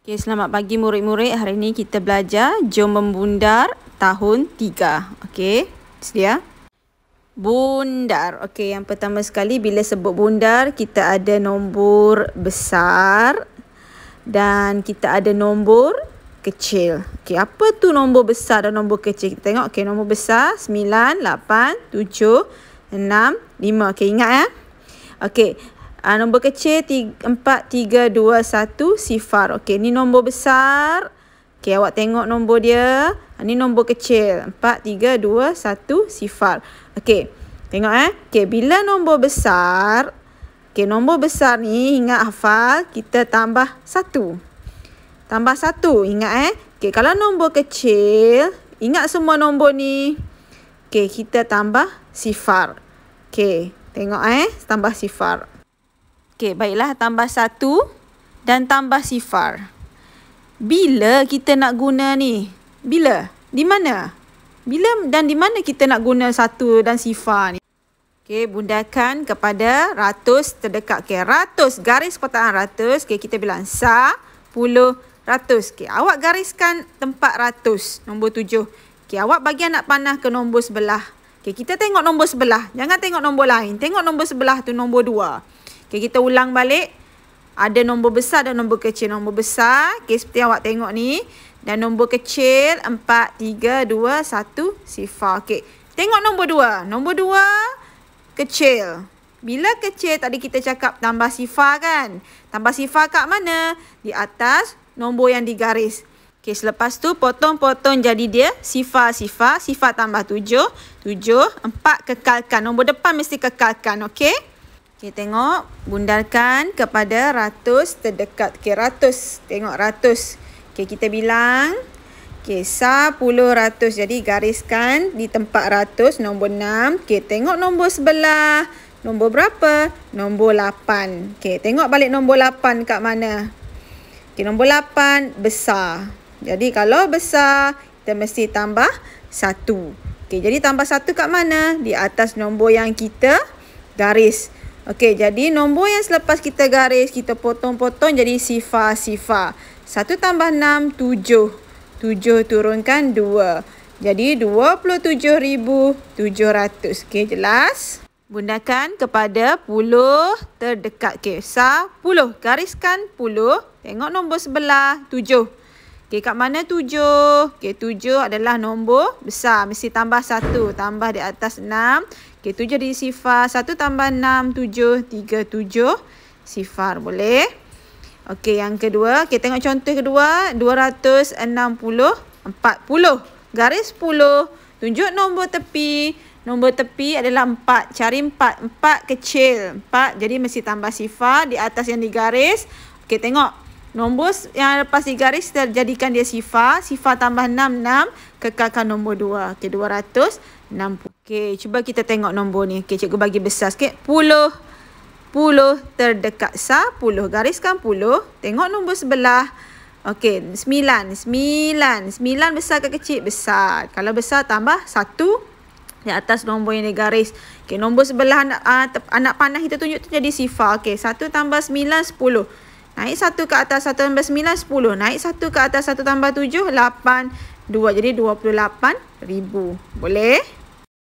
Okay, selamat pagi murid-murid. Hari ini kita belajar Jom Membundar tahun 3. Okey, sedia? Bundar. Okey, yang pertama sekali bila sebut bundar, kita ada nombor besar dan kita ada nombor kecil. Okey, apa tu nombor besar dan nombor kecil? Kita tengok. Okey, nombor besar 9, 8, 7, 6, 5. Okey, ingat ya. Okey, Uh, nombor kecil 4321 sifar. Okey, ni nombor besar. Okey, awak tengok nombor dia. Uh, ni nombor kecil 4321 sifar. Okey. Tengok eh. Okey, bila nombor besar Okey, nombor besar ni ingat hafal kita tambah 1. Tambah 1 ingat eh. Okey, kalau nombor kecil, ingat semua nombor ni. Okey, kita tambah sifar. Okey, tengok eh, tambah sifar. Okey, baiklah tambah satu dan tambah sifar. Bila kita nak guna ni? Bila? Di mana? Bila dan di mana kita nak guna satu dan sifar ni? Okey, bundakan kepada ratus terdekat. Okey, ratus. Garis kotaan ratus. Okey, kita bilang sa, puluh, ratus. Okey, awak gariskan tempat ratus. Nombor tujuh. Okey, awak bagi anak panah ke nombor sebelah. Okey, kita tengok nombor sebelah. Jangan tengok nombor lain. Tengok nombor sebelah tu nombor dua. Okay, kita ulang balik. Ada nombor besar dan nombor kecil. Nombor besar, okay, seperti yang awak tengok ni. Dan nombor kecil, 4, 3, 2, 1, sifar. Okay. Tengok nombor 2. Nombor 2, kecil. Bila kecil, tadi kita cakap tambah sifar kan? Tambah sifar kat mana? Di atas nombor yang digaris. Okay, selepas tu potong-potong jadi dia sifar-sifar. Sifar tambah 7. 7, 4 kekalkan. Nombor depan mesti kekalkan, okay? Okay, tengok. Bundarkan kepada ratus terdekat. Okay, ratus. Tengok ratus. Okay, kita bilang. Okay, sepuluh ratus. Jadi, gariskan di tempat ratus. Nombor enam. Okay, tengok nombor sebelah. Nombor berapa? Nombor lapan. Okay, tengok balik nombor lapan kat mana. Okay, nombor lapan besar. Jadi, kalau besar, kita mesti tambah satu. Okay, jadi tambah satu kat mana? Di atas nombor yang kita garis. Garis. Okey, jadi nombor yang selepas kita garis, kita potong-potong jadi sifar-sifar. 1 tambah 6, 7. 7 turunkan 2. Jadi 27,700. Okey, jelas? Bundakan kepada puluh terdekat. Okey, sa puluh. Gariskan puluh. Tengok nombor sebelah, 7. Okey, kat mana 7? Okey, 7 adalah nombor besar. Mesti tambah 1. Tambah di atas 6. 6. Okey, tujuh jadi sifar. Satu tambah enam, tujuh, tiga, tujuh. Sifar boleh. Okey, yang kedua. Okey, tengok contoh kedua. Dua ratus enam puluh, empat puluh. Garis puluh. Tunjuk nombor tepi. Nombor tepi adalah empat. Cari empat. Empat kecil. Empat. Jadi mesti tambah sifar di atas yang digaris. Okey, tengok. Nombor yang lepas ni garis terjadikan dia sifar. Sifar tambah 66 kekalkan nombor 2. Okey 260. Okey cuba kita tengok nombor ni. Okey cikgu bagi besar sikit. Puluh. Puluh terdekat sa. Puluh gariskan puluh. Tengok nombor sebelah. Okey, sembilan, sembilan, sembilan besar ke kecil? Besar. Kalau besar, tambah satu di atas nombor yang digaris. Okey, nombor sebelah anak, uh, anak panah kita tunjuk tu jadi sifar. Okey, satu tambah sembilan, sepuluh. Naik satu ke atas satu tambah sembilan sepuluh. Naik satu ke atas satu tambah tujuh lapan. Dua jadi dua puluh lapan ribu. Boleh?